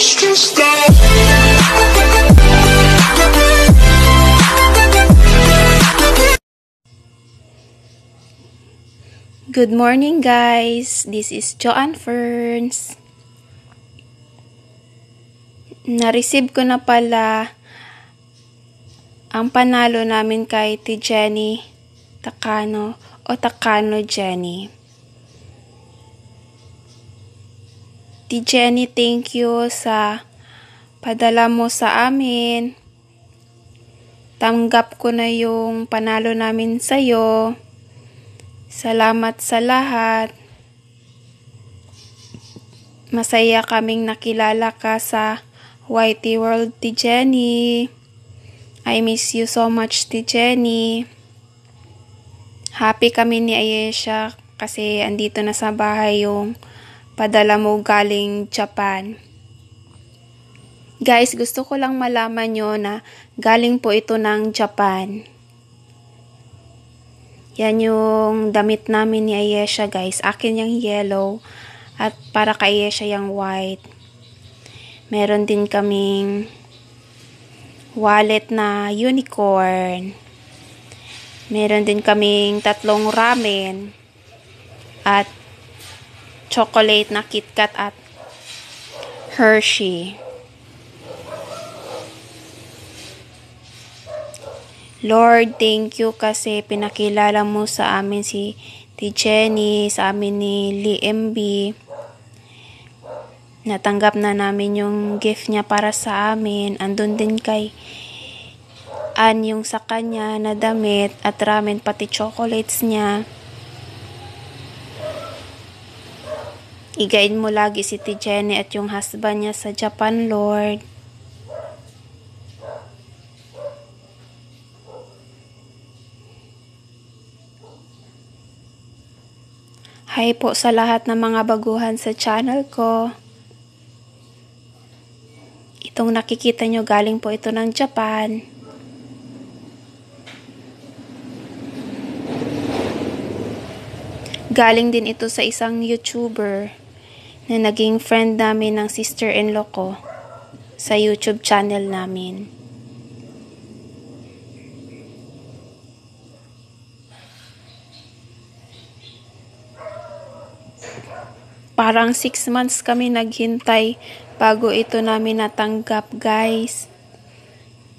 Good morning guys! This is Joanne Ferns. Na-receive ko na pala ang panalo namin kay ti Jenny Takano o Takano Jenny. Ate Jenny, thank you sa padala mo sa amin. Tanggap ko na yung panalo namin sa iyo. Salamat sa lahat. Masaya kaming nakilala ka sa Whitey World, Ti Jenny. I miss you so much, Ti Jenny. Happy kami ni Ayesha kasi andito na sa bahay yung padala mo galing Japan. Guys, gusto ko lang malaman nyo na galing po ito ng Japan. Yan yung damit namin ni Ayesha guys. Akin yung yellow at para kay Ayesha yung white. Meron din kaming wallet na unicorn. Meron din kaming tatlong ramen at chocolate na KitKat at Hershey. Lord, thank you kasi pinakilala mo sa amin si Ti Jenny, sa amin ni Lee MB. Natanggap na namin yung gift niya para sa amin. Andun din kay An yung sa kanya na damit at ramen pati chocolates niya. I-guide mo lagi si T. Jenny at yung husband niya sa Japan, Lord. Hi po sa lahat ng mga baguhan sa channel ko. Itong nakikita nyo galing po ito ng Japan. Galing din ito sa isang YouTuber na naging friend namin ng sister-in-law ko sa YouTube channel namin. Parang 6 months kami naghintay bago ito namin natanggap, guys.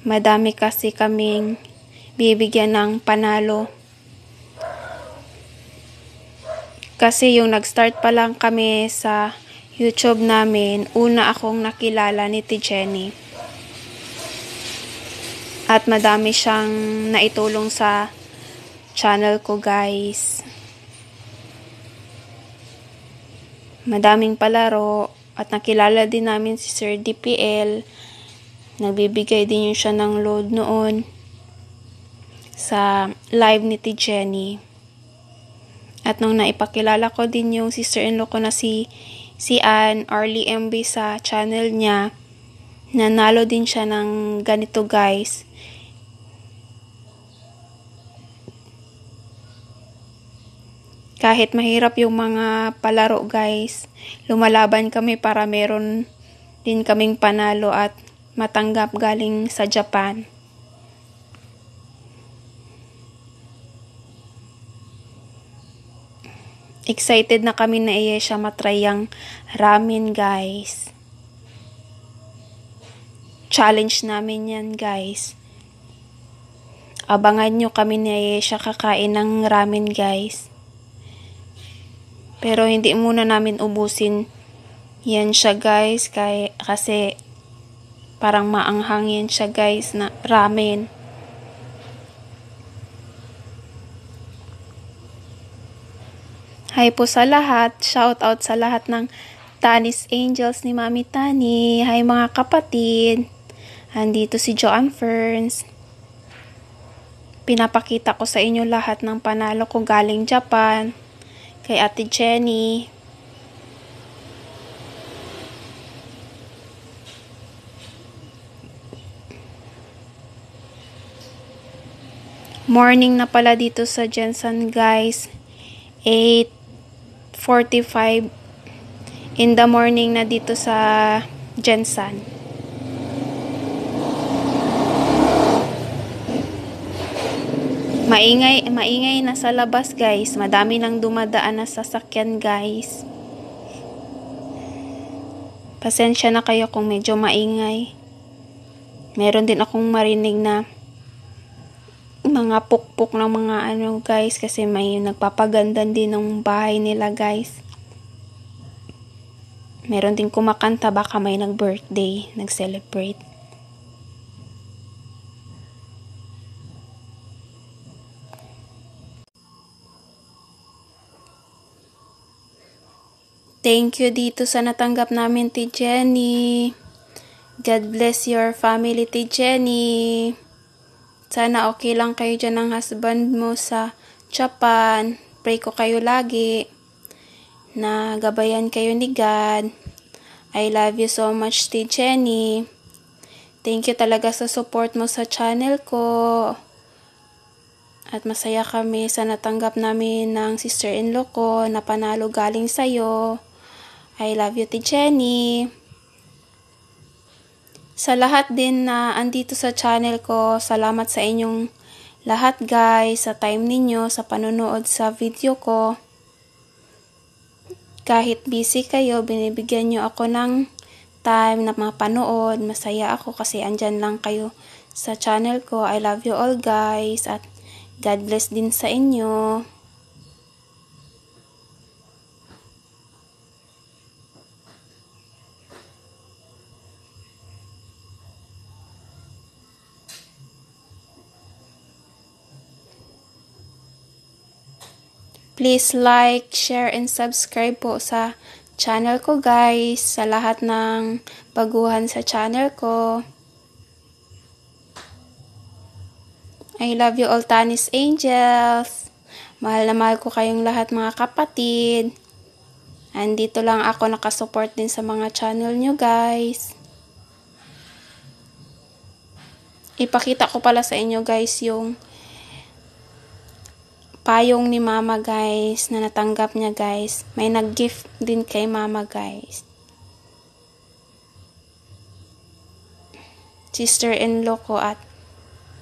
Madami kasi kaming bibigyan ng panalo Kasi yung nag-start pa lang kami sa YouTube namin, una akong nakilala ni Ti Jenny. At madami siyang naitulong sa channel ko guys. Madaming palaro at nakilala din namin si Sir DPL. Nagbibigay din yun siya ng load noon sa live ni Ti Jenny. At nung naipakilala ko din yung sister-in-law ko na si, si Ann Arlie MB sa channel niya, nanalo din siya ng ganito guys. Kahit mahirap yung mga palaro guys, lumalaban kami para meron din kaming panalo at matanggap galing sa Japan. Excited na kami na iya siya matry ang ramen, guys. Challenge namin yan, guys. Abangan nyo kami ni Ayesha kakain ng ramen, guys. Pero hindi muna namin ubusin yan siya, guys. kasi parang maanghang yan siya, guys, na ramen. Hi po sa lahat. Shout out sa lahat ng Tanis Angels ni Mami Tani. Hi mga kapatid. Andito si Joan Ferns. Pinapakita ko sa inyo lahat ng panalo ko galing Japan. Kay Ate Jenny. Morning na pala dito sa Jensen guys. 8 45 in the morning na dito sa Jensan. Maingay, maingay na sa labas guys. Madami nang dumadaan na sasakyan guys. Pasensya na kayo kung medyo maingay. Meron din akong marinig na mga pukpok ng mga ano guys kasi may nagpapaganda din ng bahay nila guys meron din kumakanta baka may nag birthday nag celebrate Thank you dito sa natanggap namin ti Jenny. God bless your family ti Jenny. Sana okay lang kayo dyan ng husband mo sa Japan. Pray ko kayo lagi. Na gabayan kayo ni God. I love you so much, T. Jenny. Thank you talaga sa support mo sa channel ko. At masaya kami sa natanggap namin ng sister-in-law ko na panalo galing sa'yo. I love you, T. Jenny. Sa lahat din na andito sa channel ko, salamat sa inyong lahat guys sa time ninyo, sa panonood sa video ko. Kahit busy kayo, binibigyan nyo ako ng time na mapanood. Masaya ako kasi andyan lang kayo sa channel ko. I love you all guys at God bless din sa inyo. Please like, share, and subscribe po sa channel ko guys. Sa lahat ng baguhan sa channel ko. I love you all Tanis Angels. Mahal na mahal ko kayong lahat mga kapatid. And dito lang ako nakasupport din sa mga channel nyo guys. Ipakita ko pala sa inyo guys yung payong ni mama guys na natanggap niya guys. May nag-gift din kay mama guys. Sister-in-law ko at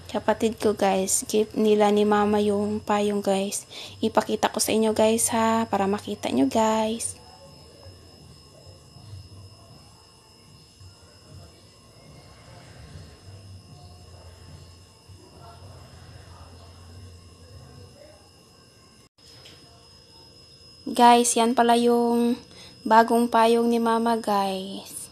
kapatid ko guys, gift nila ni mama yung payong guys. Ipakita ko sa inyo guys ha, para makita nyo guys. Guys, yan pala yung bagong payong ni mama guys.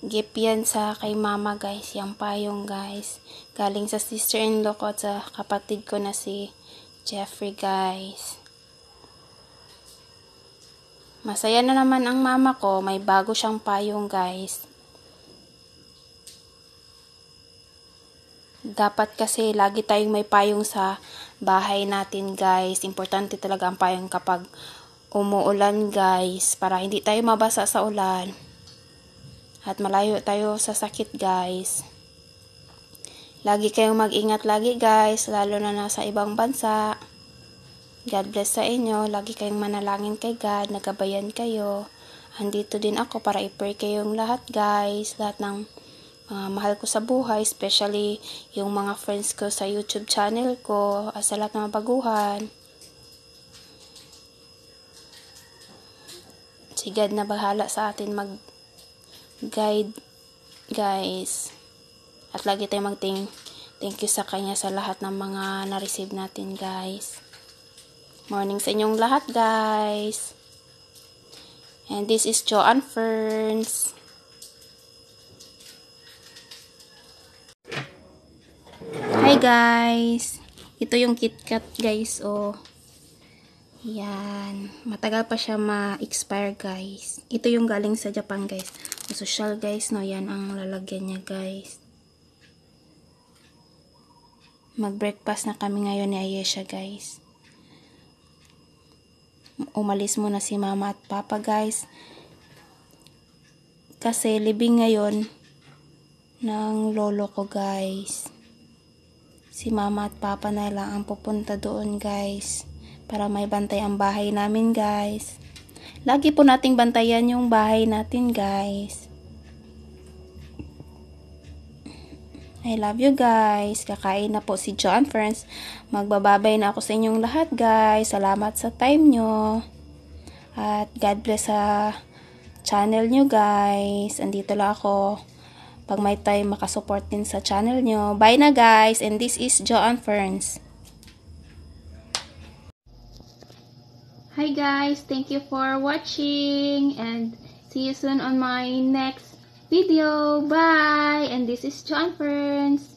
Gift yan sa kay mama guys, yung payong guys. Galing sa sister-in-law ko at sa kapatid ko na si Jeffrey guys. Masaya na naman ang mama ko, may bago siyang payong guys. Dapat kasi lagi tayong may payong sa bahay natin guys. Importante talaga ang payong kapag umuulan guys. Para hindi tayo mabasa sa ulan. At malayo tayo sa sakit guys. Lagi kayong mag-ingat lagi guys. Lalo na nasa ibang bansa. God bless sa inyo. Lagi kayong manalangin kay God. Nagabayan kayo. Andito din ako para i-pray kayong lahat guys. Lahat ng uh, mahal ko sa buhay, especially yung mga friends ko sa YouTube channel ko, uh, sa lahat ng baguhan. Si God na bahala sa atin mag-guide, guys. At lagi tayong mag-thank you sa Kanya sa lahat ng mga na-receive natin, guys. Morning sa inyong lahat, guys. And this is Joanne Ferns. guys. Ito yung KitKat guys, oh. Yan. Matagal pa siya ma-expire guys. Ito yung galing sa Japan guys. Social guys, no. Yan ang lalagyan niya guys. Mag-breakfast na kami ngayon ni Ayesha guys. Umalis muna si mama at papa guys. Kasi libing ngayon ng lolo ko guys. Si mama at papa na lang ang pupunta doon guys. Para may bantay ang bahay namin guys. Lagi po nating bantayan yung bahay natin guys. I love you guys. Kakain na po si John friends. Magbababay na ako sa inyong lahat guys. Salamat sa time nyo. At God bless sa channel nyo guys. Andito lang ako pag may time makasupport din sa channel nyo. Bye na guys, and this is Joanne Ferns. Hi guys, thank you for watching and see you soon on my next video. Bye, and this is Joanne Ferns.